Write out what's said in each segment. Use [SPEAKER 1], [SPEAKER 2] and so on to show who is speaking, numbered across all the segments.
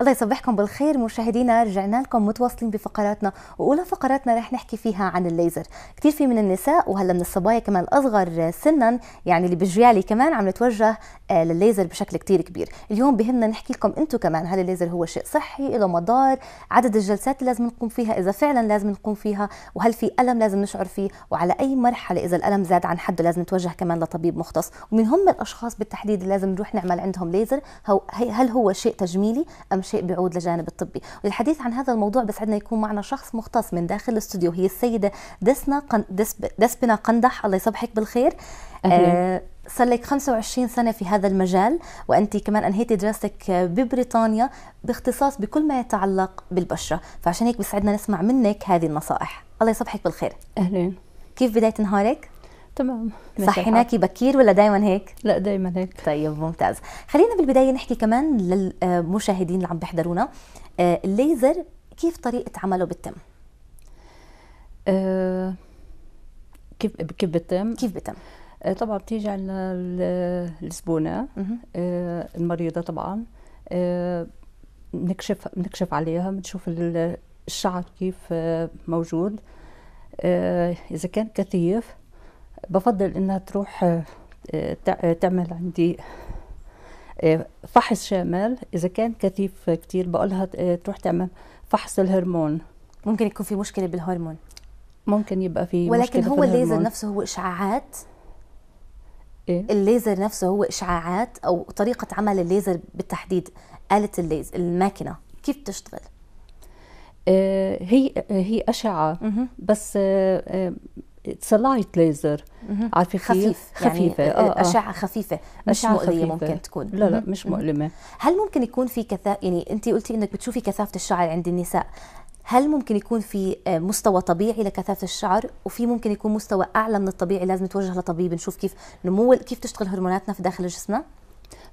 [SPEAKER 1] الله يصبحكم بالخير مشاهدينا رجعنا لكم متواصلين بفقراتنا واولى فقراتنا رح نحكي فيها عن الليزر كثير في من النساء وهلا من الصبايا كمان الاصغر سنا يعني اللي بجيالي كمان عم نتوجه آه، للليزر بشكل كثير كبير اليوم بهمنا نحكي لكم انتم كمان هل الليزر هو شيء صحي له مضار عدد الجلسات اللي لازم نقوم فيها اذا فعلا لازم نقوم فيها وهل في الم لازم نشعر فيه وعلى اي مرحله اذا الالم زاد عن حده لازم نتوجه كمان لطبيب مختص ومن هم الاشخاص بالتحديد اللي لازم نروح نعمل عندهم ليزر هل هو شيء تجميلي ام شيء بيعود لجانب الطبي والحديث عن هذا الموضوع بسعدنا يكون معنا شخص مختص من داخل الاستوديو هي السيدة دسنا قن... دسب... دسبنا قندح الله يصبحك بالخير آه، صار لك 25 سنة في هذا المجال وأنت كمان أنهيتي دراستك ببريطانيا باختصاص بكل ما يتعلق بالبشرة فعشان هيك بسعدنا نسمع منك هذه النصائح الله يصبحك بالخير أهلين كيف بداية نهارك؟ تمام صحيناكي بكير ولا دائما هيك؟ لا دائما هيك طيب ممتاز خلينا بالبدايه نحكي كمان للمشاهدين آه، اللي عم بيحضرونا آه، الليزر كيف طريقه عمله بتم؟
[SPEAKER 2] آه، كيف كيف بتم؟ كيف بتم؟ طبعا بتيجي عندنا الزبونه المريضه طبعا بنكشف نكشف بنكشف عليها بنشوف الشعر كيف موجود اذا كان كثيف بفضل انها تروح آه، آه، تعمل عندي آه، فحص شامل اذا كان كثيف كثير بقولها تروح تعمل فحص الهرمون ممكن يكون في مشكله بالهرمون ممكن يبقى في ولكن مشكلة هو الليزر نفسه
[SPEAKER 1] هو اشعاعات إيه؟ الليزر نفسه هو اشعاعات او طريقه عمل الليزر بالتحديد اله الليزر
[SPEAKER 2] الماكينه كيف بتشتغل هي هي اشعه بس اتس لايت ليزر عارفه خفيف يعني خفيفه يعني آه اشعه خفيفه مش خفيفة. ممكن تكون لا لا مش مؤلمه هل ممكن يكون في كثافه يعني
[SPEAKER 1] انت قلتي انك بتشوفي كثافه الشعر عند النساء هل ممكن يكون في آه، مستوى طبيعي لكثافه الشعر وفي ممكن يكون مستوى اعلى من الطبيعي لازم نتوجه لطبيب نشوف كيف نمو كيف
[SPEAKER 2] تشتغل هرموناتنا في داخل جسمنا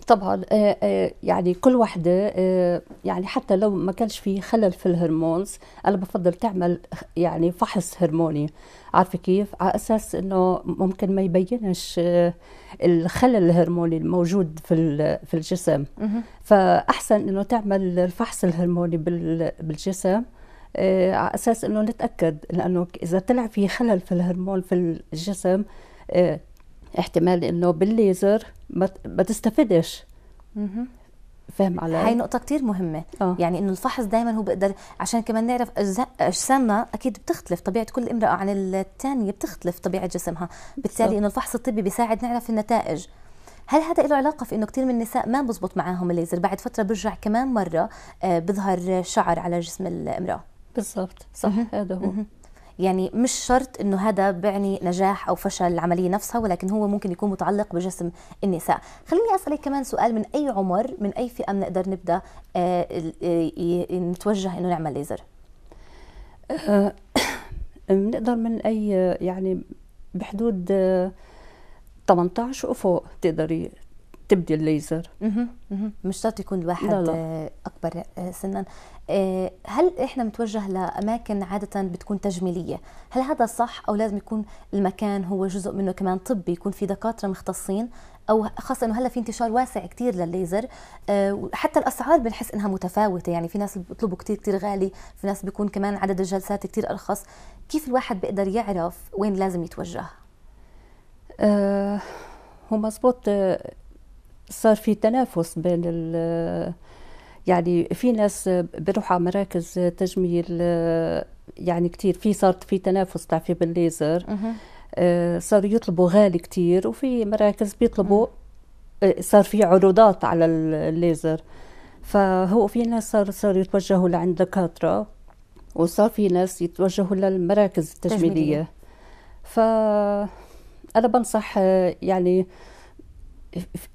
[SPEAKER 2] طبعا آه، آه، يعني كل وحده آه، يعني حتى لو ما كانش في خلل في الهرمونز انا بفضل تعمل يعني فحص هرموني عارفه كيف على اساس انه ممكن ما يبينش الخلل الهرموني الموجود في في الجسم فاحسن انه تعمل الفحص الهرموني بالجسم على اساس انه نتاكد لانه اذا طلع في خلل في الهرمون في الجسم احتمال انه بالليزر ما تستفدش فهم علي؟ هاي نقطة
[SPEAKER 1] كتير مهمة آه. يعني انه الفحص دائما هو بقدر عشان كمان نعرف اجزاء اجسامنا اكيد بتختلف طبيعة كل امرأة عن الثانية بتختلف طبيعة جسمها بالتالي انه الفحص الطبي بيساعد نعرف النتائج هل هذا له علاقة في انه كثير من النساء ما بزبط معاهم الليزر بعد فترة برجع كمان مرة آه، بظهر شعر على جسم الامرأة بالضبط صح هذا هو يعني مش شرط انه هذا بيعني نجاح او فشل العمليه نفسها ولكن هو ممكن يكون متعلق بجسم النساء خليني اسالك كمان سؤال من اي عمر من اي فئه بنقدر نبدا آه،
[SPEAKER 2] آه، نتوجه انه نعمل ليزر آه، بنقدر من اي يعني بحدود 18 وفوق تقدري تبدي الليزر اها مش شرط يكون الواحد لا لا.
[SPEAKER 1] اكبر آه، سنا آه، هل احنا متوجه لاماكن عاده بتكون تجميليه هل هذا صح او لازم يكون المكان هو جزء منه كمان طبي يكون في دكاتره مختصين او خاصه انه هلا في انتشار واسع كثير للليزر آه، حتى الاسعار بنحس انها متفاوته يعني في ناس بيطلبوا كثير كثير غالي في ناس بيكون كمان عدد الجلسات كثير ارخص كيف الواحد بيقدر يعرف وين لازم يتوجه
[SPEAKER 2] أه هو مزبوط صار في تنافس بين ال يعني في ناس بروحوا على مراكز تجميل يعني كتير في صار في تنافس في بالليزر آه، صاروا يطلبوا غالي كتير وفي مراكز بيطلبوا آه، صار في عروضات على الليزر فهو في ناس صار صاروا يتوجهوا لعند دكاترة وصار في ناس يتوجهوا للمراكز التجميلية ف أنا بنصح آه، يعني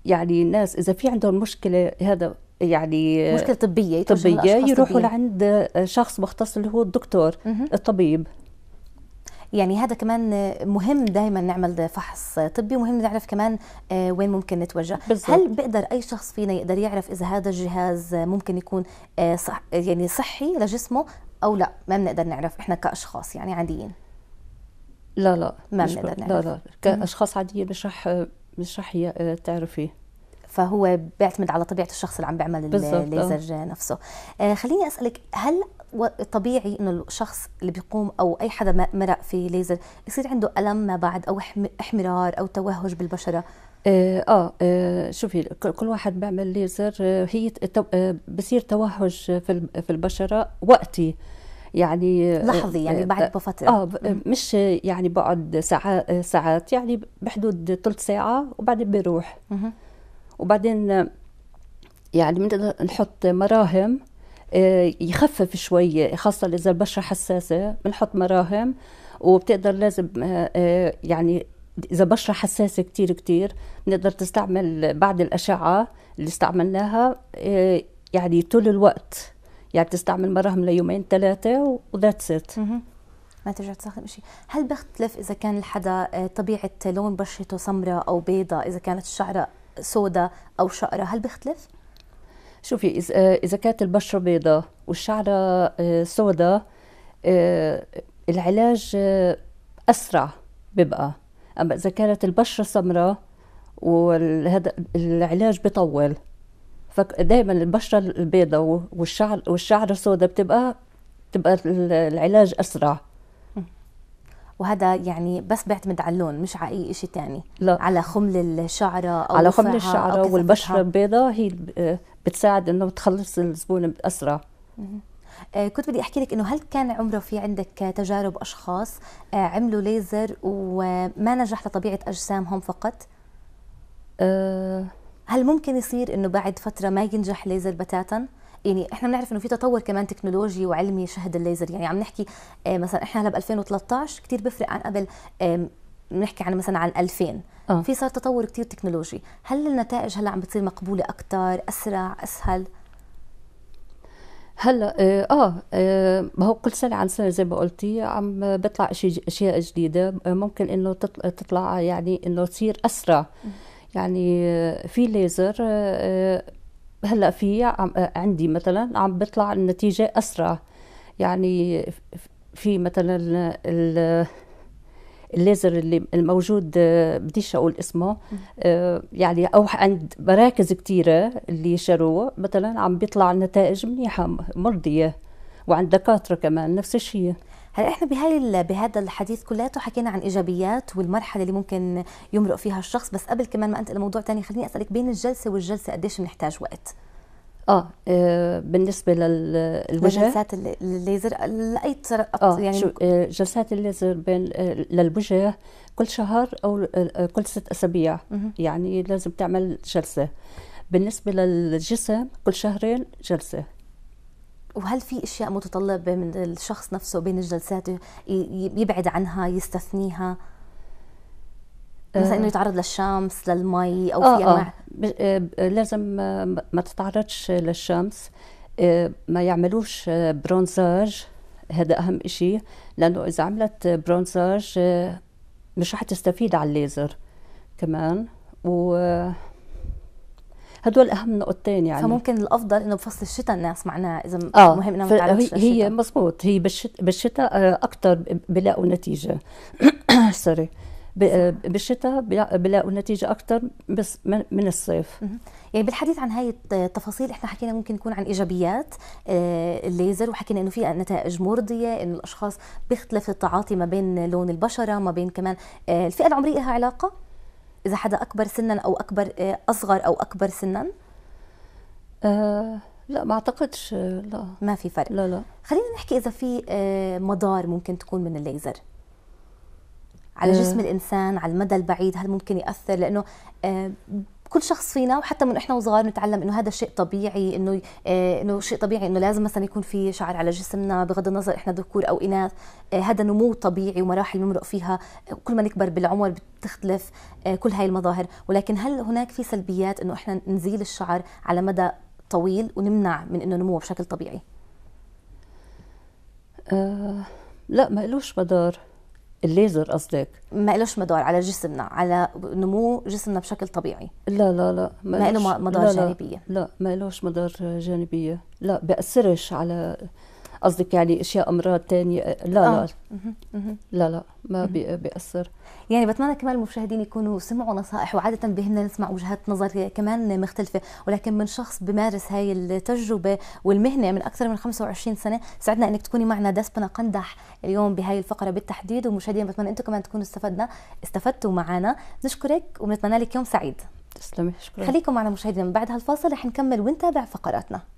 [SPEAKER 2] يعني الناس اذا في عندهم مشكله هذا يعني مشكله طبيه طبيه يروحوا لعند آه، شخص مختص اللي هو الدكتور مه. الطبيب
[SPEAKER 1] يعني هذا كمان مهم دائما نعمل فحص طبي ومهم نعرف كمان آه، وين ممكن نتوجه بالزبط. هل بيقدر اي شخص فينا يقدر يعرف اذا هذا الجهاز ممكن يكون آه، صح يعني صحي لجسمه او لا ما بنقدر نعرف احنا كاشخاص يعني عاديين لا لا ما بنقدر نعرف لا لا كاشخاص
[SPEAKER 2] عاديه مش رح مش رح آه، تعرفي فهو بيعتمد على طبيعه الشخص اللي عم بيعمل آه. الليزر نفسه
[SPEAKER 1] آه، خليني اسالك هل طبيعي انه الشخص اللي بيقوم او اي حدا مرق في ليزر يصير عنده الم ما بعد او احمرار او توهج بالبشره
[SPEAKER 2] آه, اه شوفي كل واحد بيعمل ليزر هي بصير توهج في البشره وقتي يعني لحظي يعني آه، بعد آه، بفتره اه مش يعني بقعد ساعات آه، ساعات يعني بحدود ثلث ساعه وبعدين بروح وبعدين يعني بنقدر نحط مراهم يخفف شوي خاصة إذا البشرة حساسة بنحط مراهم وبتقدر لازم يعني إذا بشرة حساسة كتير كتير بنقدر تستعمل بعض الأشعة اللي استعملناها يعني طول الوقت يعني بتستعمل مرهم ليومين ثلاثه وذاتس ات ما ترجع
[SPEAKER 1] تستخدم شيء هل بختلف اذا كان الحدا آه، طبيعه لون بشرته سمراء او بيضاء اذا كانت الشعره سوداء او شقرة هل بختلف
[SPEAKER 2] شوفي آه، اذا كانت البشره بيضاء والشعره آه، سوداء العلاج اسرع بيبقى اما اذا كانت البشره سمراء وهذا العلاج بطول فدائما البشره البيضاء والشعر والشعر السوداء بتبقى بتبقى العلاج اسرع
[SPEAKER 1] وهذا يعني بس بيعتمد على اللون مش على اي شيء ثاني لا على خمل الشعره او على خمل الشعره والبشره البيضاء
[SPEAKER 2] هي بتساعد انه تخلص الزبون اسرع
[SPEAKER 1] آه، كنت بدي احكي لك انه هل كان عمره في عندك تجارب اشخاص آه، عملوا ليزر وما نجح لطبيعه اجسامهم فقط؟ أه هل ممكن يصير انه بعد فتره ما ينجح ليزر بتاتا؟ يعني احنا بنعرف انه في تطور كمان تكنولوجي وعلمي شهد الليزر يعني عم نحكي آه، مثلا احنا هلا ب 2013 كثير بفرق عن قبل بنحكي عن مثلا عن 2000 أه. في صار تطور كثير تكنولوجي هل النتائج هلا عم بتصير مقبوله اكثر اسرع اسهل
[SPEAKER 2] هلا آه, اه ما آه، هو كل سنه عن سنه زي ما قلتي عم بيطلع اشياء جديده ممكن انه تطلع يعني انه تصير اسرع م. يعني في ليزر آه، هلا في آه، عندي مثلا عم بيطلع النتيجه اسرع يعني في مثلا الليزر اللي الموجود آه، بديش اقول اسمه يعني او عند مراكز كثيره اللي شروه مثلا عم بيطلع نتائج منيحه مرضيه وعند دكاتره كمان نفس الشيء هلا احنا بهاي بهذا
[SPEAKER 1] الحديث كلياته حكينا عن ايجابيات والمرحله اللي ممكن يمرق فيها الشخص بس قبل كمان ما انتقل لموضوع ثاني خليني اسالك بين الجلسه والجلسه قديش بنحتاج وقت
[SPEAKER 2] اه, آه، بالنسبه للوجه جلسات الليزر لاي طرق آه، يعني شو آه، جلسات الليزر بين للوجه كل شهر او كل ست اسابيع يعني لازم تعمل جلسه بالنسبه للجسم كل شهرين جلسه
[SPEAKER 1] وهل في اشياء متطلبه من الشخص نفسه بين الجلسات يبعد عنها يستثنيها مثلا انه آه. يتعرض
[SPEAKER 2] للشمس للمي او آه، في آه. انواع آه. لازم ما تتعرضش للشمس ما يعملوش برونزاج هذا اهم شيء لانه اذا عملت برونزاج مش رح تستفيد على الليزر كمان و هدول اهم نقطتين يعني فممكن الافضل انه بفصل الشتاء الناس
[SPEAKER 1] معناها اذا آه مهم انها متعرضش هي, هي
[SPEAKER 2] مزبوط هي بالشتاء آه، اكثر بلاقوا نتيجه سوري آه، بالشتاء بلاقوا نتيجه اكثر بس من الصيف يعني بالحديث عن هاي التفاصيل احنا حكينا ممكن يكون عن ايجابيات
[SPEAKER 1] آه، الليزر وحكينا انه في نتائج مرضيه انه الاشخاص بيختلف التعاطي ما بين لون البشره ما بين كمان الفئه العمريه لها علاقه اذا حدا اكبر سنا او اكبر آه، اصغر او اكبر سنا أه لا ما
[SPEAKER 2] اعتقدش
[SPEAKER 1] آه، لا ما في فرق لا لا خلينا نحكي اذا في آه، مضار ممكن تكون من الليزر على جسم الانسان على المدى البعيد هل ممكن ياثر لانه كل شخص فينا وحتى من احنا وصغار نتعلم انه هذا شيء طبيعي انه آه، انه شيء طبيعي انه لازم مثلا يكون في شعر على جسمنا بغض النظر احنا ذكور او اناث آه، هذا نمو طبيعي ومراحل بنمرق فيها آه، كل ما نكبر بالعمر بتختلف كل هاي المظاهر ولكن هل هناك في سلبيات انه احنا نزيل الشعر على مدى طويل ونمنع من انه نموه بشكل طبيعي
[SPEAKER 2] أه لا ما إلوش مدار الليزر قصدك
[SPEAKER 1] ما لهش مدار على جسمنا على نمو جسمنا بشكل طبيعي
[SPEAKER 2] لا لا لا ما, ما له مدار لا جانبيه لا, لا ما لهش مدار جانبيه لا بأثرش على قصدك يعني اشياء امراض تانية لا آه. لا لا آه. لا ما بيأثر
[SPEAKER 1] يعني بتمنى كمان المشاهدين يكونوا سمعوا نصائح وعادة بهمنا نسمع وجهات نظر كمان مختلفة ولكن من شخص بمارس هاي التجربة والمهنة من أكثر من 25 سنة سعدنا أنك تكوني معنا دسبنا قندح اليوم بهاي الفقرة بالتحديد ومشاهدين بتمنى أنتم كمان تكونوا استفدنا استفدتوا معنا نشكرك ونتمنى لك يوم سعيد تسلمي شكرا خليكم معنا مشاهدين من بعد هالفاصل رح نكمل ونتابع فقراتنا